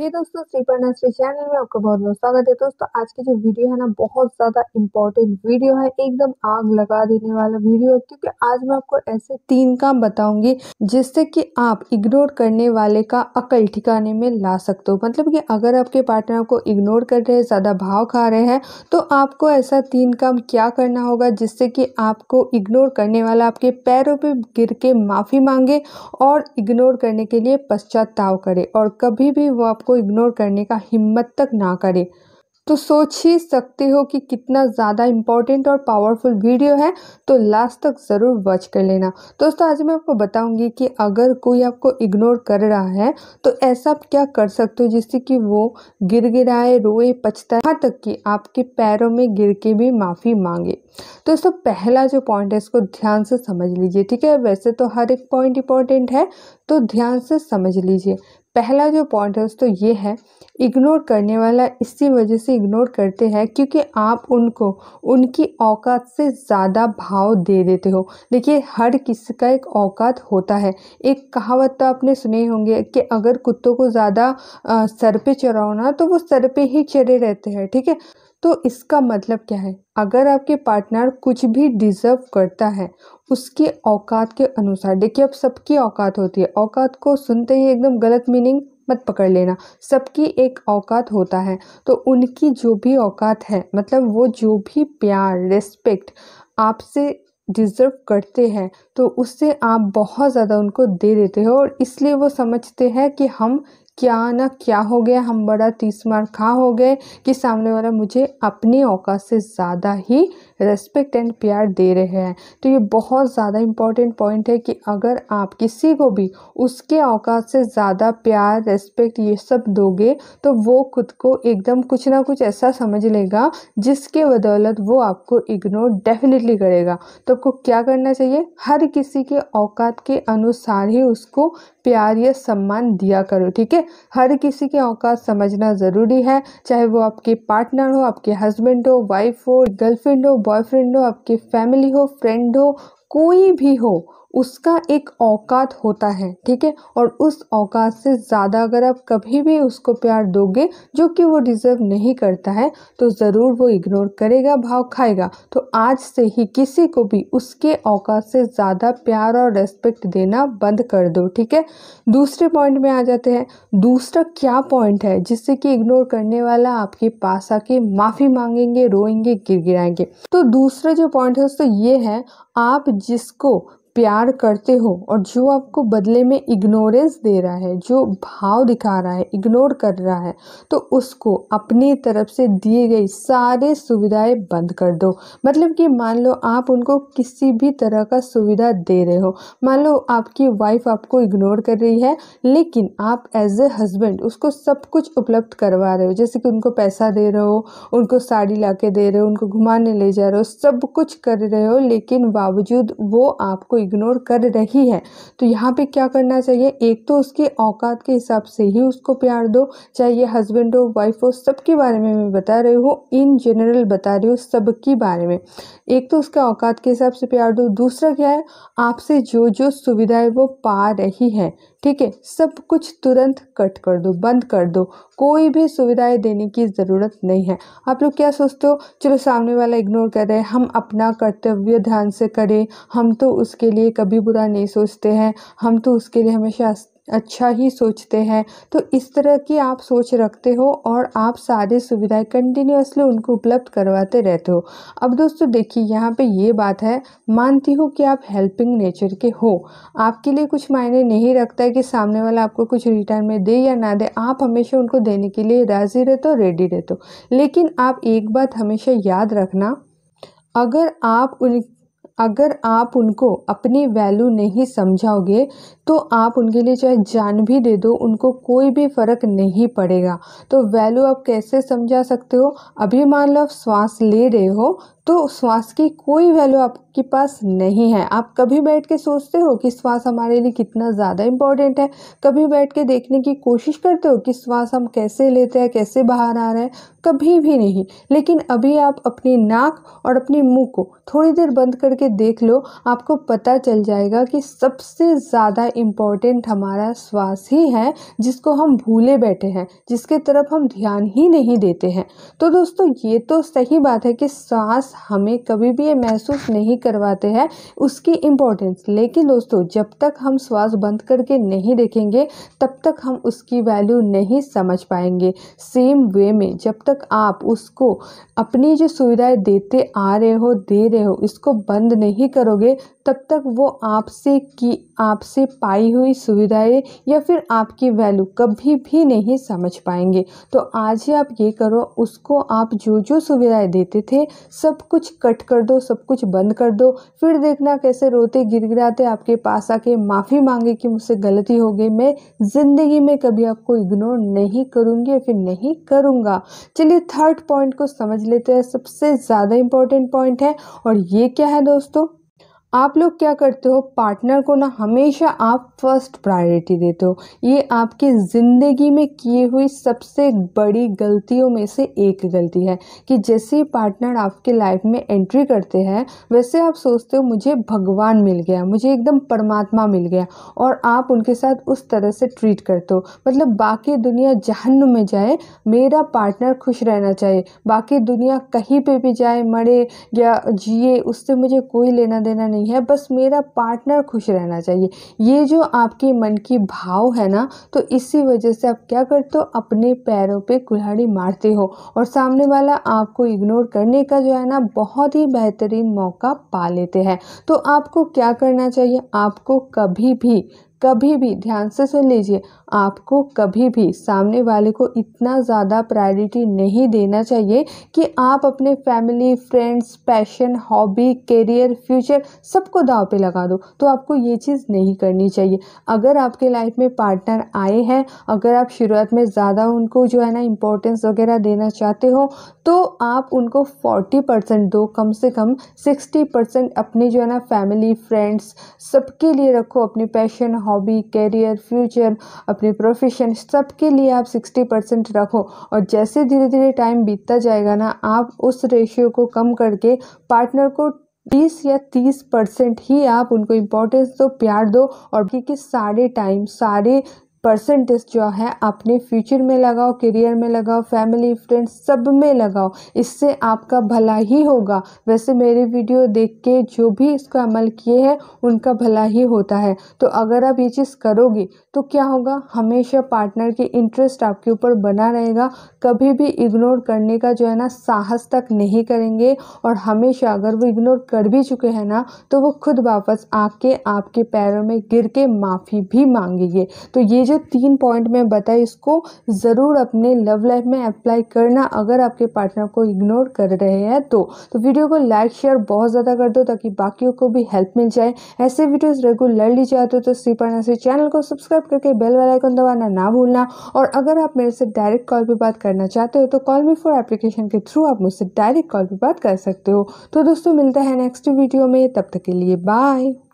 हे hey दोस्तों श्रीपर्ण nursery channel में आपका बहुत बहुत स्वागत है दोस्तों आज की जो वीडियो है ना बहुत ज़्यादा इम्पॉर्टेंट वीडियो है एकदम आग लगा देने वाला वीडियो है क्योंकि आज मैं आपको ऐसे तीन काम बताऊंगी जिससे कि आप इग्नोर करने वाले का अकल ठिकाने में ला सकते हो मतलब कि अगर आपके पार्टनर को इग्नोर कर रहे हैं ज़्यादा भाव खा रहे हैं तो आपको ऐसा तीन काम क्या करना होगा जिससे कि आपको इग्नोर करने वाला आपके पैरों पर गिर के माफ़ी मांगे और इग्नोर करने के लिए पश्चाताव करे और कभी भी वो आपको को इग्नोर करने का हिम्मत तक ना करे तो सोच ही सकते हो कि कितना ज़्यादा इम्पॉर्टेंट और पावरफुल वीडियो है तो लास्ट तक ज़रूर वॉच कर लेना दोस्तों आज मैं आपको बताऊंगी कि अगर कोई आपको इग्नोर कर रहा है तो ऐसा आप क्या कर सकते हो जिससे कि वो गिर गिराए रोए पछताए यहाँ तक कि आपके पैरों में गिर के भी माफ़ी मांगे दोस्तों पहला जो पॉइंट है इसको ध्यान से समझ लीजिए ठीक है वैसे तो हर एक पॉइंट इंपॉर्टेंट है तो ध्यान से समझ लीजिए पहला जो पॉइंट है दोस्तों ये है इग्नोर करने वाला इसी वजह से इग्नोर करते हैं क्योंकि आप उनको उनकी औकात से ज़्यादा भाव दे देते हो देखिए हर किसी का एक औकात होता है एक कहावत तो आपने सुने होंगे कि अगर कुत्तों को ज़्यादा सर पे चढ़ाओ ना तो वो सर पे ही चरे रहते हैं ठीक है थीके? तो इसका मतलब क्या है अगर आपके पार्टनर कुछ भी डिज़र्व करता है उसके औकात के अनुसार देखिए अब सबकी औकात होती है औकात को सुनते ही एकदम गलत मीनिंग मत पकड़ लेना सबकी एक औकात होता है तो उनकी जो भी औकात है मतलब वो जो भी प्यार रिस्पेक्ट आपसे डिज़र्व करते हैं तो उससे आप बहुत ज़्यादा उनको दे देते हो और इसलिए वो समझते हैं कि हम क्या ना क्या हो गया हम बड़ा तीस मार खा हो गए कि सामने वाला मुझे अपनी औकात से ज़्यादा ही रेस्पेक्ट एंड प्यार दे रहे हैं तो ये बहुत ज़्यादा इम्पॉर्टेंट पॉइंट है कि अगर आप किसी को भी उसके औकात से ज़्यादा प्यार रेस्पेक्ट ये सब दोगे तो वो खुद को एकदम कुछ ना कुछ ऐसा समझ लेगा जिसके बदौलत वो आपको इग्नोर डेफिनेटली करेगा तो आपको क्या करना चाहिए हर किसी के औकात के अनुसार ही उसको प्यार या सम्मान दिया करो ठीक है हर किसी के औकात समझना ज़रूरी है चाहे वो आपके पार्टनर हो आपके हस्बैंड हो वाइफ हो गर्लफ्रेंड हो बॉयफ्रेंड हो आपकी फैमिली हो फ्रेंड हो कोई भी हो उसका एक औकात होता है ठीक है और उस औकात से ज़्यादा अगर आप कभी भी उसको प्यार दोगे जो कि वो डिज़र्व नहीं करता है तो ज़रूर वो इग्नोर करेगा भाव खाएगा तो आज से ही किसी को भी उसके औकात से ज़्यादा प्यार और रेस्पेक्ट देना बंद कर दो ठीक है दूसरे पॉइंट में आ जाते हैं दूसरा क्या पॉइंट है जिससे कि इग्नोर करने वाला आपके पास आके माफ़ी मांगेंगे रोएंगे गिर गिराएंगे तो दूसरा जो पॉइंट है तो ये है आप जिसको प्यार करते हो और जो आपको बदले में इग्नोरेंस दे रहा है जो भाव दिखा रहा है इग्नोर कर रहा है तो उसको अपनी तरफ से दिए गई सारे सुविधाएं बंद कर दो मतलब कि मान लो आप उनको किसी भी तरह का सुविधा दे रहे हो मान लो आपकी वाइफ आपको इग्नोर कर रही है लेकिन आप एज ए हस्बैंड उसको सब कुछ उपलब्ध करवा रहे हो जैसे कि उनको पैसा दे रहे हो उनको साड़ी ला दे रहे हो उनको घुमाने ले जा रहे हो सब कुछ कर रहे हो लेकिन बावजूद वो आपको इग्नोर कर रही है तो यहाँ पे क्या करना चाहिए एक तो उसके औकात के हिसाब से ही उसको प्यार दो चाहे ये हस्बैंड हो वाइफ हो सबके बारे में मैं बता रही हूँ इन जनरल बता रही हूँ सबके बारे में एक तो उसके औकात के हिसाब से प्यार दो दूसरा क्या है आपसे जो जो सुविधाएं वो पा रही है ठीक है सब कुछ तुरंत कट कर दो बंद कर दो कोई भी सुविधाएं देने की ज़रूरत नहीं है आप लोग क्या सोचते हो चलो सामने वाला इग्नोर कर रहे हैं हम अपना कर्तव्य ध्यान से करें हम तो उसके उसके लिए कभी बुरा नहीं सोचते हैं हम तो उसके लिए हमेशा अच्छा ही सोचते हैं तो इस तरह की आप सोच रखते हो और आप सारी सुविधाएं कंटिन्यूसली उनको उपलब्ध करवाते रहते हो अब दोस्तों देखिए यहाँ पे ये बात है मानती हूँ कि आप हेल्पिंग नेचर के हो आपके लिए कुछ मायने नहीं रखता है कि सामने वाला आपको कुछ रिटर्न में दे या ना दे आप हमेशा उनको देने के लिए राज़ी रहते हो रेडी रहते हो लेकिन आप एक बात हमेशा याद रखना अगर आप उन अगर आप उनको अपनी वैल्यू नहीं समझाओगे तो आप उनके लिए चाहे जान भी दे दो उनको कोई भी फ़र्क नहीं पड़ेगा तो वैल्यू आप कैसे समझा सकते हो अभी मान लो आप श्वास ले रहे हो तो श्वास की कोई वैल्यू आपके पास नहीं है आप कभी बैठ के सोचते हो कि श्वास हमारे लिए कितना ज़्यादा इम्पॉर्टेंट है कभी बैठ के देखने की कोशिश करते हो कि श्वास हम कैसे लेते हैं कैसे बाहर आ रहे हैं कभी भी नहीं लेकिन अभी आप अपनी नाक और अपने मुंह को थोड़ी देर बंद करके देख लो आपको पता चल जाएगा कि सबसे ज़्यादा इम्पॉर्टेंट हमारा श्वास ही है जिसको हम भूले बैठे हैं जिसके तरफ हम ध्यान ही नहीं देते हैं तो दोस्तों ये तो सही बात है कि श्वास हमें कभी भी ये महसूस नहीं करवाते हैं उसकी इम्पोर्टेंस लेकिन दोस्तों जब तक हम श्वास बंद करके नहीं देखेंगे तब तक हम उसकी वैल्यू नहीं समझ पाएंगे सेम वे में जब तक आप उसको अपनी जो सुविधाएँ देते आ रहे हो दे रहे हो इसको बंद नहीं करोगे तब तक वो आपसे की आपसे पाई हुई सुविधाएं या फिर आपकी वैल्यू कभी भी नहीं समझ पाएंगे तो आज ही आप ये करो उसको आप जो जो सुविधाएं देते थे सब कुछ कट कर दो सब कुछ बंद कर दो फिर देखना कैसे रोते गिर गिराते आपके पास आके माफ़ी मांगे कि मुझसे गलती हो गई मैं ज़िंदगी में कभी आपको इग्नोर नहीं करूँगी या फिर नहीं करूँगा चलिए थर्ड पॉइंट को समझ लेते हैं सबसे ज़्यादा इंपॉर्टेंट पॉइंट है और ये क्या है दोस्तों आप लोग क्या करते हो पार्टनर को ना हमेशा आप फर्स्ट प्रायोरिटी देते हो ये आपकी ज़िंदगी में किए हुई सबसे बड़ी गलतियों में से एक गलती है कि जैसे ही पार्टनर आपके लाइफ में एंट्री करते हैं वैसे आप सोचते हो मुझे भगवान मिल गया मुझे एकदम परमात्मा मिल गया और आप उनके साथ उस तरह से ट्रीट करते हो मतलब बाकी दुनिया जहन में जाए मेरा पार्टनर खुश रहना चाहिए बाकी दुनिया कहीं पर भी जाए मरे या जिए उससे मुझे कोई लेना देना नहीं नहीं है बस मेरा पार्टनर खुश रहना चाहिए ये जो आपके मन की भाव है ना तो इसी वजह से आप क्या करते हो अपने पैरों पे कुल्हाड़ी मारते हो और सामने वाला आपको इग्नोर करने का जो है ना बहुत ही बेहतरीन मौका पा लेते हैं तो आपको क्या करना चाहिए आपको कभी भी कभी भी ध्यान से सुन लीजिए आपको कभी भी सामने वाले को इतना ज़्यादा प्रायोरिटी नहीं देना चाहिए कि आप अपने family friends passion hobby career future सबको दाव पे लगा दो तो आपको ये चीज़ नहीं करनी चाहिए अगर आपके लाइफ में पार्टनर आए हैं अगर आप शुरुआत में ज़्यादा उनको जो है ना इम्पोर्टेंस वगैरह देना चाहते हो तो आप उनको फोर्टी परसेंट दो कम से कम सिक्सटी परसेंट अपने जो है ना फैमिली फ्रेंड्स सबके लिए रखो अपने पैशन हॉबी करियर फ्यूचर अपनी प्रोफेशन सबके लिए आप सिक्सटी परसेंट रखो और जैसे धीरे धीरे टाइम बीतता जाएगा ना आप उस रेशियो को कम करके पार्टनर को बीस या तीस परसेंट ही आप उनको इम्पोर्टेंस दो प्यार दो और बाकी के सारे टाइम सारे परसेंटेज जो है अपने फ्यूचर में लगाओ करियर में लगाओ फैमिली फ्रेंड्स सब में लगाओ इससे आपका भला ही होगा वैसे मेरे वीडियो देख के जो भी इसका अमल किए हैं उनका भला ही होता है तो अगर आप ये चीज़ करोगे तो क्या होगा हमेशा पार्टनर के इंटरेस्ट आपके ऊपर बना रहेगा कभी भी इग्नोर करने का जो है ना साहस तक नहीं करेंगे और हमेशा अगर वो इग्नोर कर भी चुके हैं ना तो वो खुद वापस आके आपके पैरों में गिर के माफ़ी भी मांगेंगे तो ये जो तीन पॉइंट में बताई इसको ज़रूर अपने लव लाइफ में अप्लाई करना अगर आपके पार्टनर को इग्नोर कर रहे हैं तो तो वीडियो को लाइक शेयर बहुत ज़्यादा कर दो ताकि बाकियों को भी हेल्प मिल जाए ऐसे वीडियोज़ रेगुलरली चाहते हो तो सी से चैनल को सब्सक्राइब करके बेल वालाइकन दबाना ना भूलना और अगर आप मेरे से डायरेक्ट कॉल पर बात करना चाहते हो तो कॉल मी फॉर एप्लीकेशन के थ्रू आप मुझसे डायरेक्ट कॉल पर बात कर सकते हो तो दोस्तों मिलता है नेक्स्ट वीडियो में तब तक के लिए बाय